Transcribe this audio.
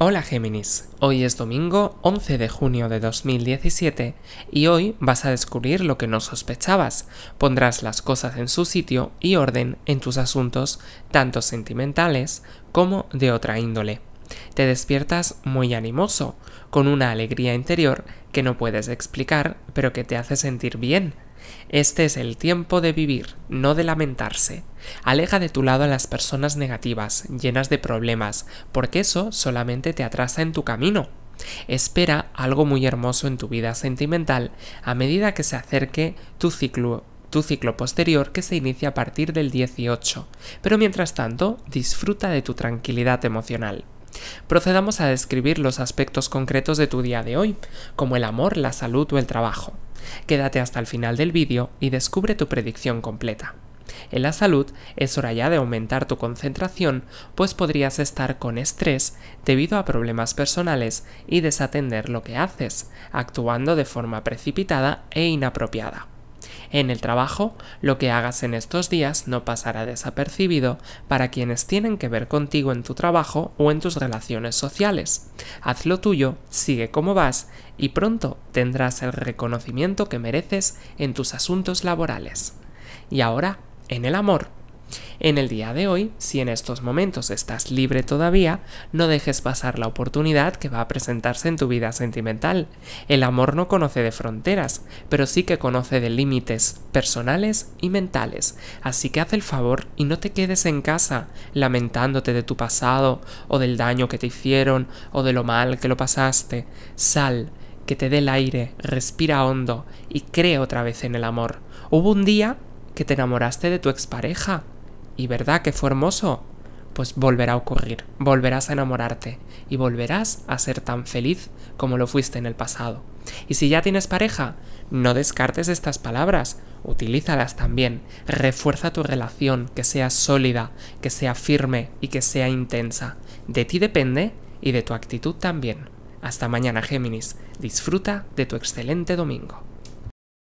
Hola Géminis, hoy es domingo 11 de junio de 2017 y hoy vas a descubrir lo que no sospechabas. Pondrás las cosas en su sitio y orden en tus asuntos, tanto sentimentales como de otra índole. Te despiertas muy animoso, con una alegría interior que no puedes explicar, pero que te hace sentir bien. Este es el tiempo de vivir, no de lamentarse. Aleja de tu lado a las personas negativas, llenas de problemas, porque eso solamente te atrasa en tu camino. Espera algo muy hermoso en tu vida sentimental a medida que se acerque tu ciclo tu ciclo posterior que se inicia a partir del 18, pero mientras tanto disfruta de tu tranquilidad emocional. Procedamos a describir los aspectos concretos de tu día de hoy, como el amor, la salud o el trabajo. Quédate hasta el final del vídeo y descubre tu predicción completa. En la salud es hora ya de aumentar tu concentración, pues podrías estar con estrés debido a problemas personales y desatender lo que haces, actuando de forma precipitada e inapropiada. En el trabajo, lo que hagas en estos días no pasará desapercibido para quienes tienen que ver contigo en tu trabajo o en tus relaciones sociales. Haz lo tuyo, sigue como vas y pronto tendrás el reconocimiento que mereces en tus asuntos laborales. Y ahora, en el amor. En el día de hoy, si en estos momentos estás libre todavía, no dejes pasar la oportunidad que va a presentarse en tu vida sentimental. El amor no conoce de fronteras, pero sí que conoce de límites personales y mentales, así que haz el favor y no te quedes en casa lamentándote de tu pasado o del daño que te hicieron o de lo mal que lo pasaste. Sal, que te dé el aire, respira hondo y cree otra vez en el amor. Hubo un día que te enamoraste de tu expareja, y verdad que fue hermoso, pues volverá a ocurrir, volverás a enamorarte y volverás a ser tan feliz como lo fuiste en el pasado. Y si ya tienes pareja, no descartes estas palabras, utilízalas también, refuerza tu relación, que sea sólida, que sea firme y que sea intensa. De ti depende y de tu actitud también. Hasta mañana, Géminis. Disfruta de tu excelente domingo.